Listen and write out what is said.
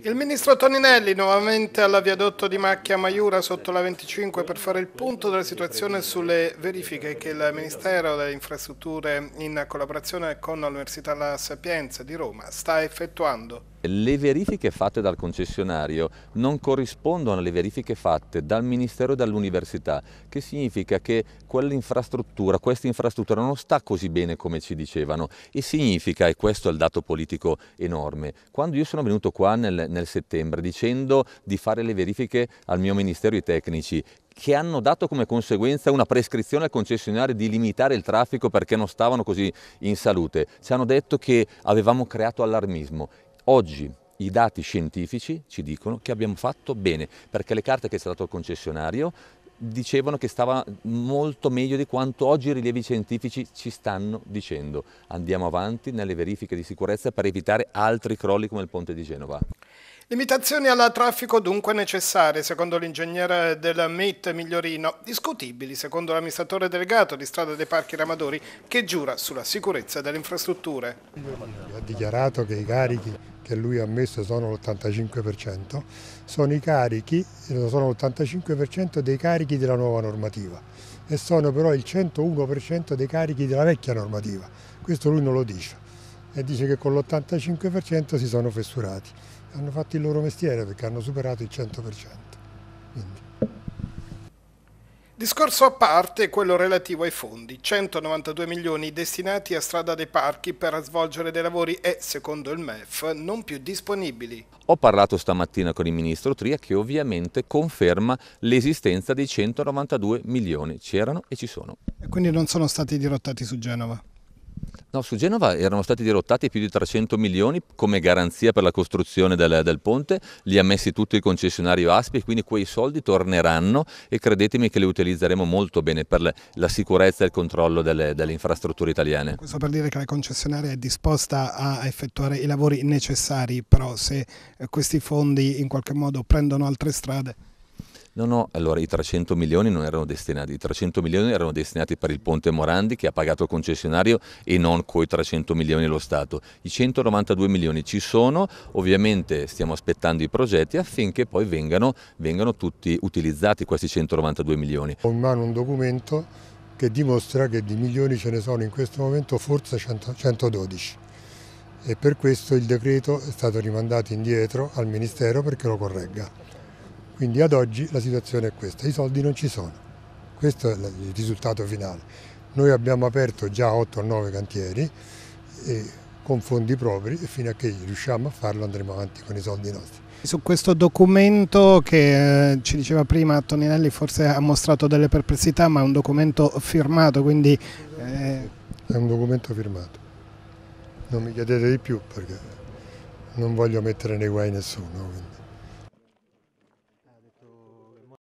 Il ministro Toninelli nuovamente alla viadotto di Macchia Maiura sotto la 25 per fare il punto della situazione sulle verifiche che il Ministero delle Infrastrutture in collaborazione con l'Università La Sapienza di Roma sta effettuando le verifiche fatte dal concessionario non corrispondono alle verifiche fatte dal Ministero e dall'Università, che significa che quell'infrastruttura, questa infrastruttura non sta così bene come ci dicevano e significa, e questo è il dato politico enorme, quando io sono venuto qua nel, nel settembre dicendo di fare le verifiche al mio Ministero e i tecnici che hanno dato come conseguenza una prescrizione al concessionario di limitare il traffico perché non stavano così in salute. Ci hanno detto che avevamo creato allarmismo Oggi i dati scientifici ci dicono che abbiamo fatto bene, perché le carte che è stato dato al concessionario dicevano che stava molto meglio di quanto oggi i rilievi scientifici ci stanno dicendo. Andiamo avanti nelle verifiche di sicurezza per evitare altri crolli come il ponte di Genova. Limitazioni al traffico dunque necessarie, secondo l'ingegnere del MIT Migliorino, discutibili secondo l'amministratore delegato di Strada dei Parchi Ramadori che giura sulla sicurezza delle infrastrutture. Ha dichiarato che i carichi che lui ha messo sono l'85%, sono i carichi, sono l'85% dei carichi della nuova normativa e sono però il 101% dei carichi della vecchia normativa. Questo lui non lo dice e dice che con l'85% si sono fessurati. Hanno fatto il loro mestiere perché hanno superato il 100%. Quindi. Discorso a parte quello relativo ai fondi, 192 milioni destinati a Strada dei Parchi per svolgere dei lavori e, secondo il MEF, non più disponibili. Ho parlato stamattina con il ministro Tria che ovviamente conferma l'esistenza dei 192 milioni, c'erano e ci sono. E quindi non sono stati dirottati su Genova? No, su Genova erano stati dirottati più di 300 milioni come garanzia per la costruzione del, del ponte, li ha messi tutto il concessionario Aspi, quindi quei soldi torneranno e credetemi che li utilizzeremo molto bene per le, la sicurezza e il controllo delle, delle, infrastrutture italiane. Questo per dire che la concessionaria è disposta a effettuare i lavori necessari, però se eh, questi fondi in qualche modo prendono altre strade... No, no, allora i 300 milioni non erano destinati, i 300 milioni erano destinati per il ponte Morandi che ha pagato il concessionario e non coi 300 milioni lo Stato. I 192 milioni ci sono, ovviamente stiamo aspettando i progetti affinché poi vengano, vengano tutti utilizzati questi 192 milioni. Ho in mano un documento che dimostra che di milioni ce ne sono in questo momento forse 100, 112 e per questo il decreto è stato rimandato indietro al Ministero perché lo corregga. Quindi ad oggi la situazione è questa, i soldi non ci sono, questo è il risultato finale. Noi abbiamo aperto già 8 o 9 cantieri con fondi propri e fino a che riusciamo a farlo andremo avanti con i soldi nostri. Su questo documento che eh, ci diceva prima Toninelli forse ha mostrato delle perplessità ma è un documento firmato quindi... Eh... È un documento firmato, non mi chiedete di più perché non voglio mettere nei guai nessuno. Quindi.